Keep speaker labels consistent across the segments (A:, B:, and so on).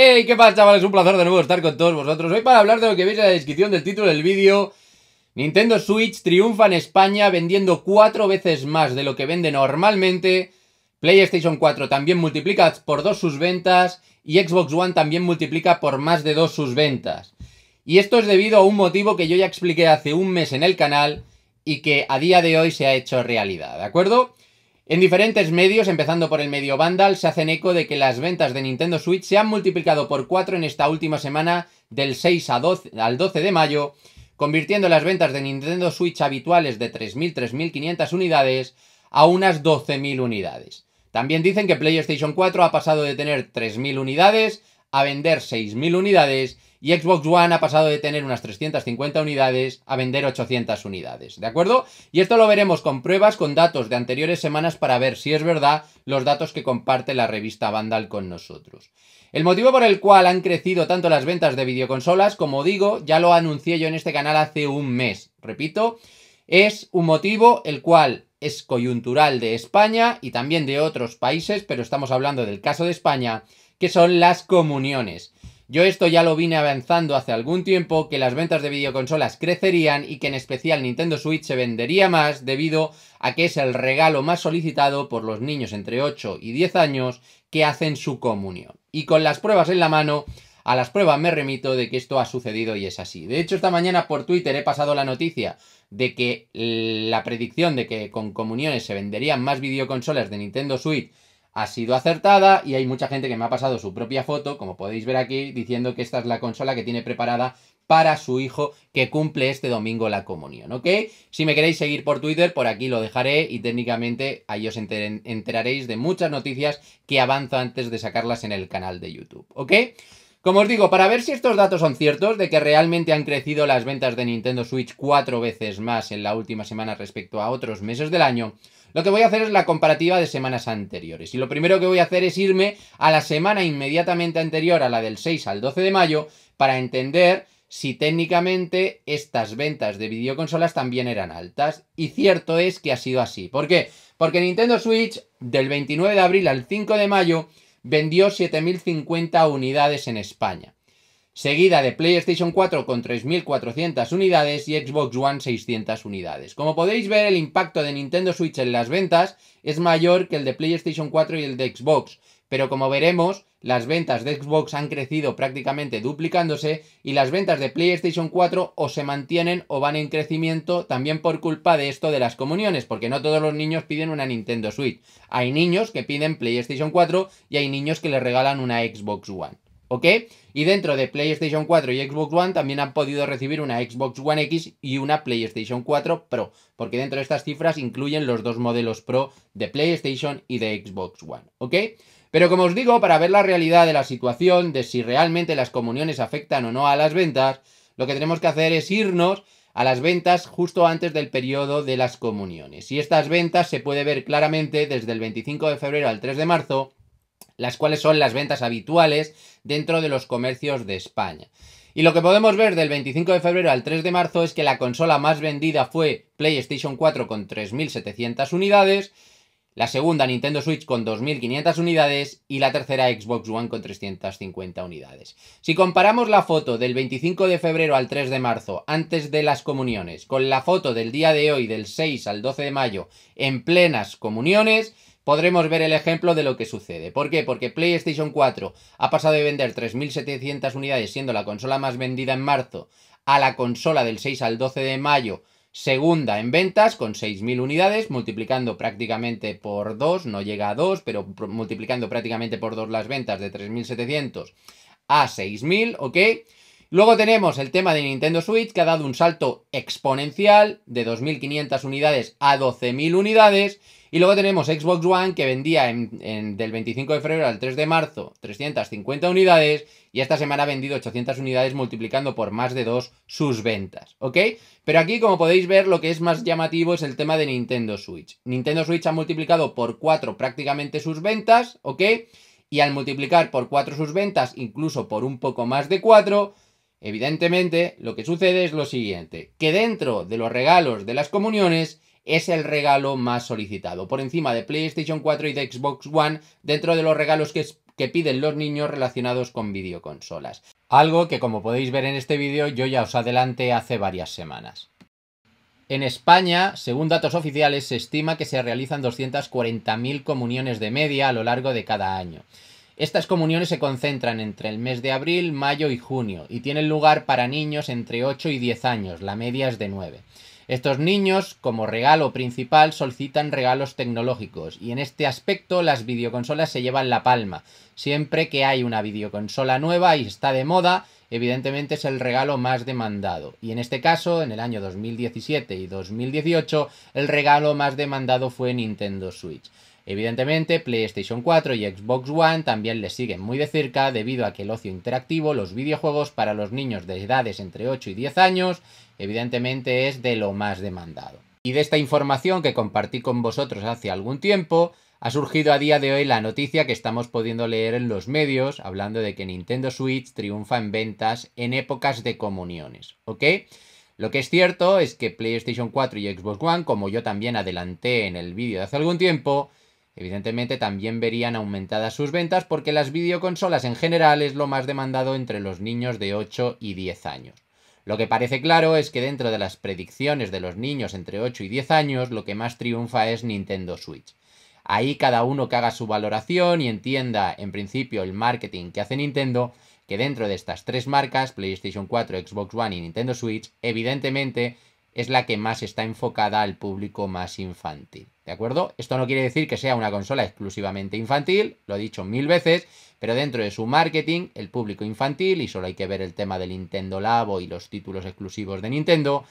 A: Hey, ¿qué pasa chavales? Un placer de nuevo estar con todos vosotros. Hoy para hablar de lo que veis en la descripción del título del vídeo, Nintendo Switch triunfa en España vendiendo cuatro veces más de lo que vende normalmente. PlayStation 4 también multiplica por dos sus ventas y Xbox One también multiplica por más de dos sus ventas. Y esto es debido a un motivo que yo ya expliqué hace un mes en el canal y que a día de hoy se ha hecho realidad, ¿de acuerdo? En diferentes medios, empezando por el medio Vandal, se hacen eco de que las ventas de Nintendo Switch se han multiplicado por 4 en esta última semana del 6 al 12 de mayo, convirtiendo las ventas de Nintendo Switch habituales de 3.000-3.500 unidades a unas 12.000 unidades. También dicen que PlayStation 4 ha pasado de tener 3.000 unidades a vender 6.000 unidades y Xbox One ha pasado de tener unas 350 unidades a vender 800 unidades, ¿de acuerdo? Y esto lo veremos con pruebas, con datos de anteriores semanas para ver si es verdad los datos que comparte la revista Vandal con nosotros. El motivo por el cual han crecido tanto las ventas de videoconsolas, como digo, ya lo anuncié yo en este canal hace un mes, repito, es un motivo el cual es coyuntural de España y también de otros países, pero estamos hablando del caso de España, que son las comuniones. Yo esto ya lo vine avanzando hace algún tiempo, que las ventas de videoconsolas crecerían y que en especial Nintendo Switch se vendería más debido a que es el regalo más solicitado por los niños entre 8 y 10 años que hacen su comunión. Y con las pruebas en la mano, a las pruebas me remito de que esto ha sucedido y es así. De hecho, esta mañana por Twitter he pasado la noticia de que eh, la predicción de que con comuniones se venderían más videoconsolas de Nintendo Switch ha sido acertada y hay mucha gente que me ha pasado su propia foto, como podéis ver aquí, diciendo que esta es la consola que tiene preparada para su hijo que cumple este domingo la comunión, ¿ok? Si me queréis seguir por Twitter, por aquí lo dejaré y técnicamente ahí os enteraréis de muchas noticias que avanzo antes de sacarlas en el canal de YouTube, ¿ok? Como os digo, para ver si estos datos son ciertos, de que realmente han crecido las ventas de Nintendo Switch cuatro veces más en la última semana respecto a otros meses del año, lo que voy a hacer es la comparativa de semanas anteriores. Y lo primero que voy a hacer es irme a la semana inmediatamente anterior, a la del 6 al 12 de mayo, para entender si técnicamente estas ventas de videoconsolas también eran altas. Y cierto es que ha sido así. ¿Por qué? Porque Nintendo Switch del 29 de abril al 5 de mayo vendió 7.050 unidades en España seguida de PlayStation 4 con 3.400 unidades y Xbox One 600 unidades. Como podéis ver, el impacto de Nintendo Switch en las ventas es mayor que el de PlayStation 4 y el de Xbox, pero como veremos, las ventas de Xbox han crecido prácticamente duplicándose y las ventas de PlayStation 4 o se mantienen o van en crecimiento también por culpa de esto de las comuniones, porque no todos los niños piden una Nintendo Switch. Hay niños que piden PlayStation 4 y hay niños que les regalan una Xbox One. ¿ok? Y dentro de PlayStation 4 y Xbox One también han podido recibir una Xbox One X y una PlayStation 4 Pro, porque dentro de estas cifras incluyen los dos modelos Pro de PlayStation y de Xbox One, ¿ok? Pero como os digo, para ver la realidad de la situación, de si realmente las comuniones afectan o no a las ventas, lo que tenemos que hacer es irnos a las ventas justo antes del periodo de las comuniones. Y estas ventas se puede ver claramente desde el 25 de febrero al 3 de marzo, las cuales son las ventas habituales dentro de los comercios de España. Y lo que podemos ver del 25 de febrero al 3 de marzo es que la consola más vendida fue PlayStation 4 con 3.700 unidades, la segunda Nintendo Switch con 2.500 unidades y la tercera Xbox One con 350 unidades. Si comparamos la foto del 25 de febrero al 3 de marzo, antes de las comuniones, con la foto del día de hoy, del 6 al 12 de mayo, en plenas comuniones, podremos ver el ejemplo de lo que sucede. ¿Por qué? Porque PlayStation 4 ha pasado de vender 3.700 unidades, siendo la consola más vendida en marzo, a la consola del 6 al 12 de mayo, segunda en ventas, con 6.000 unidades, multiplicando prácticamente por 2, no llega a 2, pero multiplicando prácticamente por 2 las ventas de 3.700 a 6.000, ¿ok? Luego tenemos el tema de Nintendo Switch, que ha dado un salto exponencial de 2.500 unidades a 12.000 unidades. Y luego tenemos Xbox One que vendía en, del 25 de febrero al 3 de marzo 350 unidades y esta semana ha vendido 800 unidades multiplicando por más de dos sus ventas, ¿ok? Pero aquí como podéis ver lo que es más llamativo es el tema de Nintendo Switch. Nintendo Switch ha multiplicado por cuatro prácticamente sus ventas, ¿ok? Y al multiplicar por cuatro sus ventas, incluso por un poco más de cuatro, evidentemente lo que sucede es lo siguiente, que dentro de los regalos de las comuniones, es el regalo más solicitado, por encima de PlayStation 4 y de Xbox One, dentro de los regalos que, piden los niños relacionados con videoconsolas. Algo que como podéis ver en este vídeo yo ya os adelanté hace varias semanas. En España, según datos oficiales, se estima que se realizan 240.000 comuniones de media a lo largo de cada año. Estas comuniones se concentran entre el mes de abril, mayo y junio y tienen lugar para niños entre 8 y 10 años, la media es de 9. Estos niños, como regalo principal, solicitan regalos tecnológicos y en este aspecto las videoconsolas se llevan la palma. Siempre que hay una videoconsola nueva y está de moda, evidentemente es el regalo más demandado. Y en este caso, en el año 2017 y 2018, el regalo más demandado fue Nintendo Switch. Evidentemente, PlayStation 4 y Xbox One también le siguen muy de cerca debido a que el ocio interactivo, los videojuegos para los niños de edades entre 8 y 10 años, evidentemente es de lo más demandado. Y de esta información que compartí con vosotros hace algún tiempo, ha surgido a día de hoy la noticia que estamos pudiendo leer en los medios, hablando de que Nintendo Switch triunfa en ventas en épocas de comuniones, ¿ok? Lo que es cierto es que PlayStation 4 y Xbox One, como yo también adelanté en el vídeo de hace algún tiempo, evidentemente también verían aumentadas sus ventas porque las videoconsolas en general es lo más demandado entre los niños de 8 y 10 años. Lo que parece claro es que dentro de las predicciones de los niños entre 8 y 10 años, lo que más triunfa es Nintendo Switch. Ahí cada uno que haga su valoración y entienda en principio el marketing que hace Nintendo, que dentro de estas tres marcas, PlayStation 4, Xbox One y Nintendo Switch, evidentemente es la que más está enfocada al público más infantil. ¿De acuerdo? Esto no quiere decir que sea una consola exclusivamente infantil, lo he dicho mil veces, pero dentro de su marketing, el público infantil, y solo hay que ver el tema del Nintendo Labo y los títulos exclusivos de Nintendo,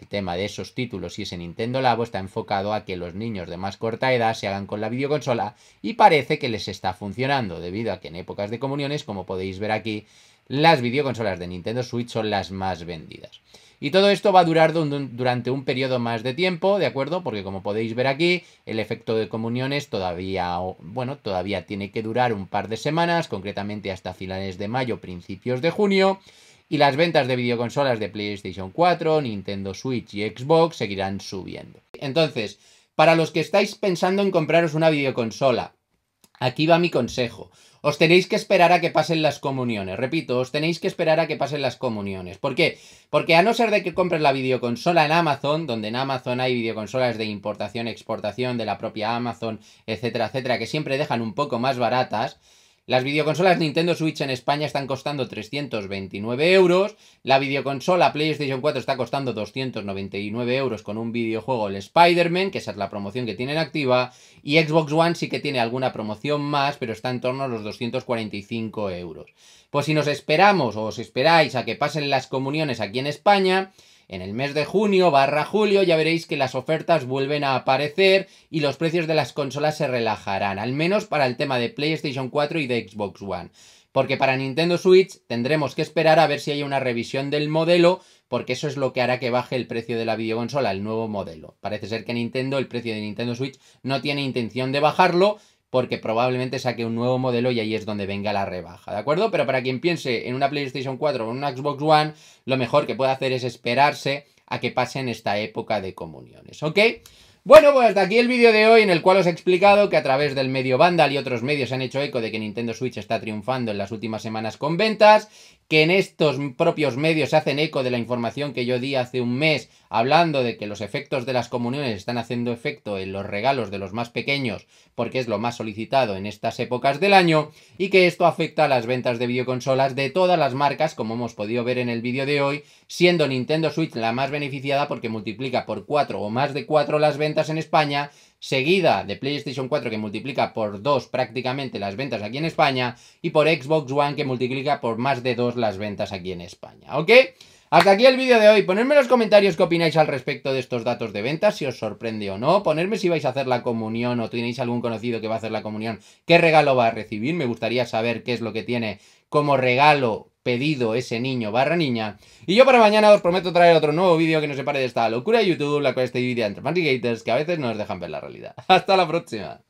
A: el tema de esos títulos y ese Nintendo Labo está enfocado a que los niños de más corta edad se hagan con la videoconsola y parece que les está funcionando, debido a que en épocas de comuniones, como podéis ver aquí, las videoconsolas de Nintendo Switch son las más vendidas. Y todo esto va a durar durante un periodo más de tiempo, ¿de acuerdo? Porque como podéis ver aquí, el efecto de comuniones todavía, bueno, todavía tiene que durar un par de semanas, concretamente hasta finales de mayo, principios de junio y las ventas de videoconsolas de PlayStation 4, Nintendo Switch y Xbox seguirán subiendo. Entonces, para los que estáis pensando en compraros una videoconsola, aquí va mi consejo. Os tenéis que esperar a que pasen las comuniones. Repito, os tenéis que esperar a que pasen las comuniones. ¿Por qué? Porque a no ser de que compres la videoconsola en Amazon, donde en Amazon hay videoconsolas de importación, exportación de la propia Amazon, etcétera, etcétera, que siempre dejan un poco más baratas, las videoconsolas Nintendo Switch en España están costando 329 euros. La videoconsola PlayStation 4 está costando 299 euros con un videojuego, el Spider-Man, que esa es la promoción que tienen activa. Y Xbox One sí que tiene alguna promoción más, pero está en torno a los 245 euros. Pues si nos esperamos o os esperáis a que pasen las comuniones aquí en España, en el mes de junio barra julio ya veréis que las ofertas vuelven a aparecer y los precios de las consolas se relajarán, al menos para el tema de PlayStation 4 y de Xbox One. Porque para Nintendo Switch tendremos que esperar a ver si hay una revisión del modelo, porque eso es lo que hará que baje el precio de la videoconsola, el nuevo modelo. Parece ser que Nintendo, el precio de Nintendo Switch, no tiene intención de bajarlo, porque probablemente saque un nuevo modelo y ahí es donde venga la rebaja, ¿de acuerdo? Pero para quien piense en una PlayStation 4 o en una Xbox One, lo mejor que puede hacer es esperarse a que pasen esta época de comuniones, ¿ok? Bueno, pues hasta aquí el vídeo de hoy en el cual os he explicado que a través del medio Vandal y otros medios se han hecho eco de que Nintendo Switch está triunfando en las últimas semanas con ventas, que en estos propios medios se hacen eco de la información que yo di hace un mes hablando de que los efectos de las comuniones están haciendo efecto en los regalos de los más pequeños porque es lo más solicitado en estas épocas del año y que esto afecta a las ventas de videoconsolas de todas las marcas como hemos podido ver en el vídeo de hoy, siendo Nintendo Switch la más beneficiada porque multiplica por 4 o más de 4 las ventas en España, seguida de PlayStation 4 que multiplica por dos prácticamente las ventas aquí en España y por Xbox One que multiplica por más de dos las ventas aquí en España, ¿ok? Hasta aquí el vídeo de hoy, ponedme en los comentarios qué opináis al respecto de estos datos de ventas, si os sorprende o no, ponedme si vais a hacer la comunión o tenéis algún conocido que va a hacer la comunión, qué regalo va a recibir, me gustaría saber qué es lo que tiene como regalo pedido ese niño barra niña. Y yo para mañana os prometo traer otro nuevo vídeo que nos separe de esta locura de YouTube, la cual este dividida entre Manticaters que a veces no nos dejan ver la realidad. ¡Hasta la próxima!